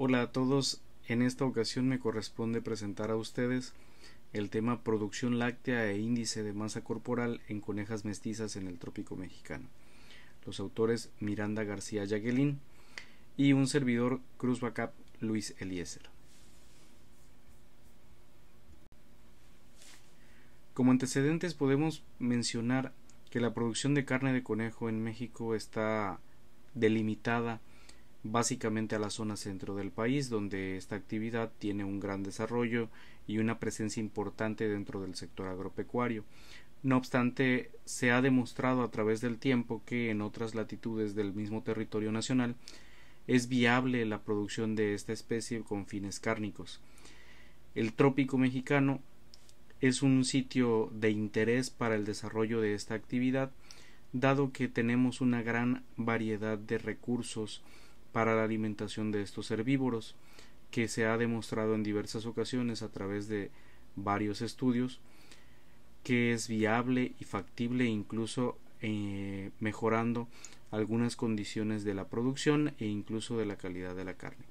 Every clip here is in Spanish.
Hola a todos, en esta ocasión me corresponde presentar a ustedes el tema producción láctea e índice de masa corporal en conejas mestizas en el trópico mexicano. Los autores Miranda García Yaguelín y un servidor Cruz Bacap Luis Eliezer. Como antecedentes podemos mencionar que la producción de carne de conejo en México está delimitada básicamente a la zona centro del país, donde esta actividad tiene un gran desarrollo y una presencia importante dentro del sector agropecuario. No obstante, se ha demostrado a través del tiempo que en otras latitudes del mismo territorio nacional es viable la producción de esta especie con fines cárnicos. El trópico mexicano es un sitio de interés para el desarrollo de esta actividad, dado que tenemos una gran variedad de recursos para la alimentación de estos herbívoros, que se ha demostrado en diversas ocasiones a través de varios estudios que es viable y factible incluso eh, mejorando algunas condiciones de la producción e incluso de la calidad de la carne.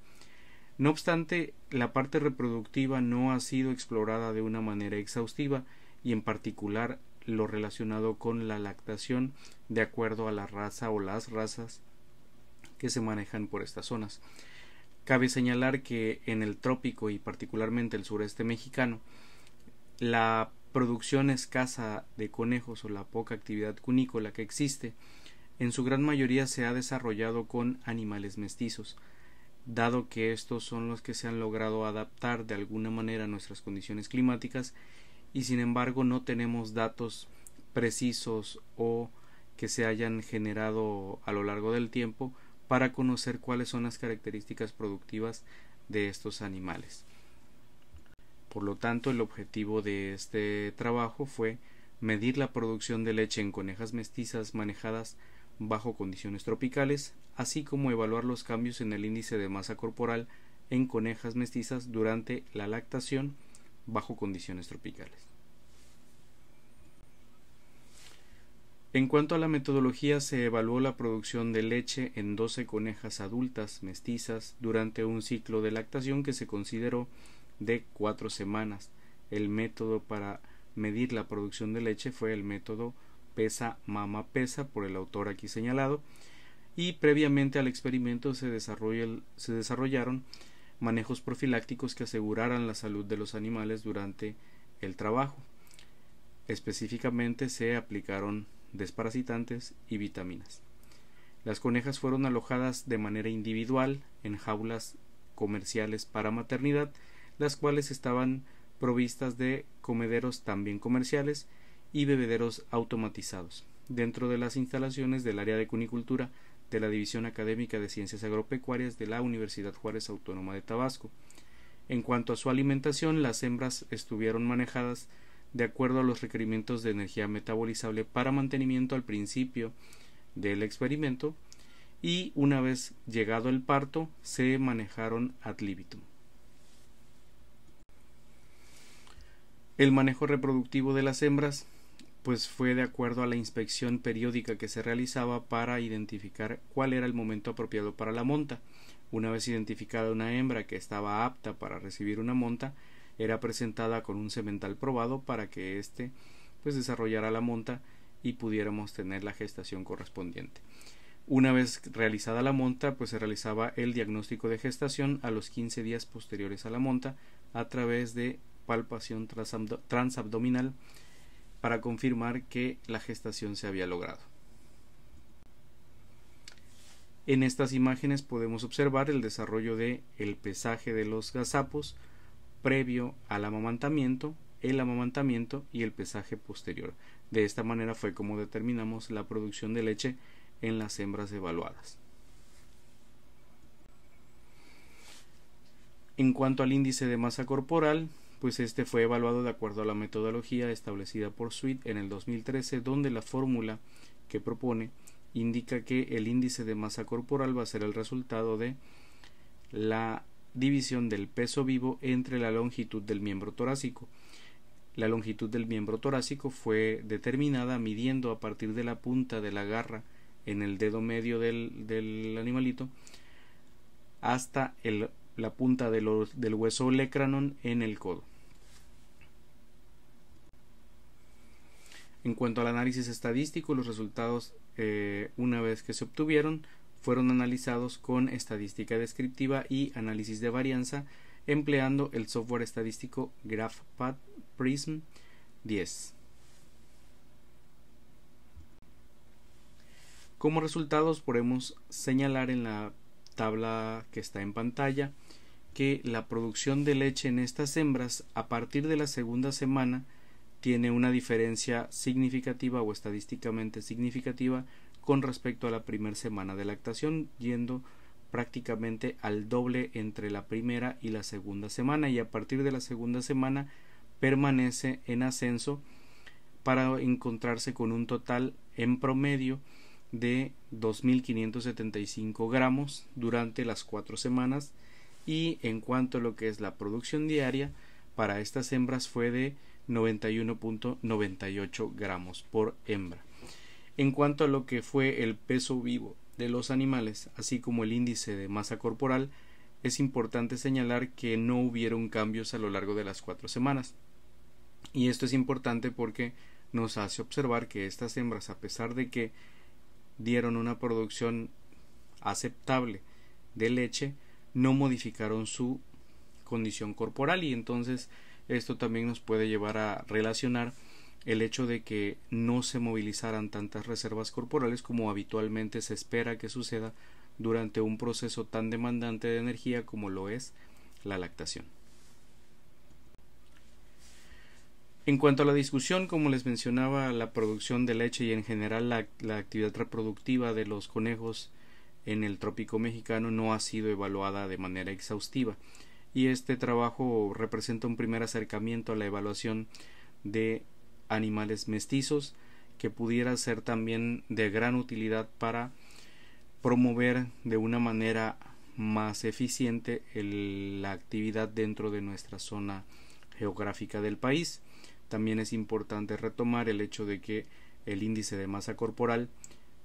No obstante, la parte reproductiva no ha sido explorada de una manera exhaustiva y en particular lo relacionado con la lactación de acuerdo a la raza o las razas que se manejan por estas zonas. Cabe señalar que en el trópico y particularmente el sureste mexicano, la producción escasa de conejos o la poca actividad cunícola que existe, en su gran mayoría se ha desarrollado con animales mestizos, dado que estos son los que se han logrado adaptar de alguna manera a nuestras condiciones climáticas y sin embargo no tenemos datos precisos o que se hayan generado a lo largo del tiempo para conocer cuáles son las características productivas de estos animales. Por lo tanto, el objetivo de este trabajo fue medir la producción de leche en conejas mestizas manejadas bajo condiciones tropicales, así como evaluar los cambios en el índice de masa corporal en conejas mestizas durante la lactación bajo condiciones tropicales. En cuanto a la metodología, se evaluó la producción de leche en 12 conejas adultas mestizas durante un ciclo de lactación que se consideró de 4 semanas. El método para medir la producción de leche fue el método pesa mama pesa por el autor aquí señalado y previamente al experimento se, se desarrollaron manejos profilácticos que aseguraran la salud de los animales durante el trabajo. Específicamente se aplicaron desparasitantes y vitaminas. Las conejas fueron alojadas de manera individual en jaulas comerciales para maternidad, las cuales estaban provistas de comederos también comerciales y bebederos automatizados, dentro de las instalaciones del área de cunicultura de la División Académica de Ciencias Agropecuarias de la Universidad Juárez Autónoma de Tabasco. En cuanto a su alimentación, las hembras estuvieron manejadas de acuerdo a los requerimientos de energía metabolizable para mantenimiento al principio del experimento y una vez llegado el parto se manejaron ad libitum. El manejo reproductivo de las hembras pues fue de acuerdo a la inspección periódica que se realizaba para identificar cuál era el momento apropiado para la monta. Una vez identificada una hembra que estaba apta para recibir una monta, era presentada con un cemental probado para que éste pues desarrollara la monta y pudiéramos tener la gestación correspondiente. Una vez realizada la monta, pues se realizaba el diagnóstico de gestación a los 15 días posteriores a la monta a través de palpación transabdominal para confirmar que la gestación se había logrado. En estas imágenes podemos observar el desarrollo de pesaje de los gazapos previo al amamantamiento, el amamantamiento y el pesaje posterior. De esta manera fue como determinamos la producción de leche en las hembras evaluadas. En cuanto al índice de masa corporal, pues este fue evaluado de acuerdo a la metodología establecida por SWIT en el 2013, donde la fórmula que propone indica que el índice de masa corporal va a ser el resultado de la división del peso vivo entre la longitud del miembro torácico. La longitud del miembro torácico fue determinada midiendo a partir de la punta de la garra en el dedo medio del, animalito hasta la punta del hueso lecranon en el codo. En cuanto al análisis estadístico, los resultados, eh, una vez que se obtuvieron, fueron analizados con estadística descriptiva y análisis de varianza empleando el software estadístico GraphPad Prism 10. Como resultados podemos señalar en la tabla que está en pantalla que la producción de leche en estas hembras a partir de la segunda semana tiene una diferencia significativa o estadísticamente significativa con respecto a la primera semana de lactación, yendo prácticamente al doble entre la primera y la segunda semana y a partir de la segunda semana permanece en ascenso para encontrarse con un total en promedio de 2.575 gramos durante las cuatro semanas y en cuanto a lo que es la producción diaria para estas hembras fue de 91.98 gramos por hembra en cuanto a lo que fue el peso vivo de los animales, así como el índice de masa corporal, es importante señalar que no hubieron cambios a lo largo de las cuatro semanas. Y esto es importante porque nos hace observar que estas hembras, a pesar de que dieron una producción aceptable de leche, no modificaron su condición corporal y entonces esto también nos puede llevar a relacionar el hecho de que no se movilizaran tantas reservas corporales como habitualmente se espera que suceda durante un proceso tan demandante de energía como lo es la lactación. En cuanto a la discusión, como les mencionaba, la producción de leche y en general la, actividad reproductiva de los conejos en el trópico mexicano no ha sido evaluada de manera exhaustiva y este trabajo representa un primer acercamiento a la evaluación de animales mestizos que pudiera ser también de gran utilidad para promover de una manera más eficiente la actividad dentro de nuestra zona geográfica del país. También es importante retomar el hecho de que el índice de masa corporal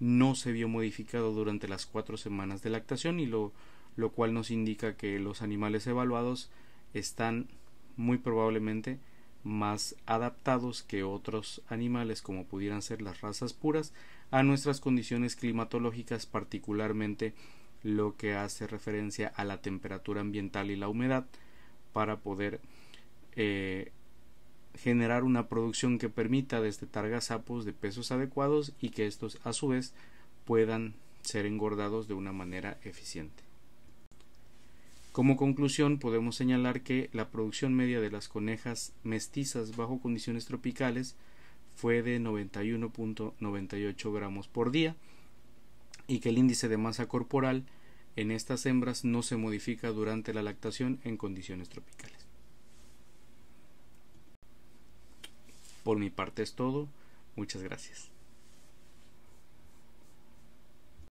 no se vio modificado durante las cuatro semanas de lactación y lo, lo cual nos indica que los animales evaluados están muy probablemente más adaptados que otros animales como pudieran ser las razas puras a nuestras condiciones climatológicas particularmente lo que hace referencia a la temperatura ambiental y la humedad para poder eh, generar una producción que permita destetar gazapos de pesos adecuados y que estos a su vez puedan ser engordados de una manera eficiente. Como conclusión, podemos señalar que la producción media de las conejas mestizas bajo condiciones tropicales fue de 91.98 gramos por día y que el índice de masa corporal en estas hembras no se modifica durante la lactación en condiciones tropicales. Por mi parte es todo. Muchas gracias.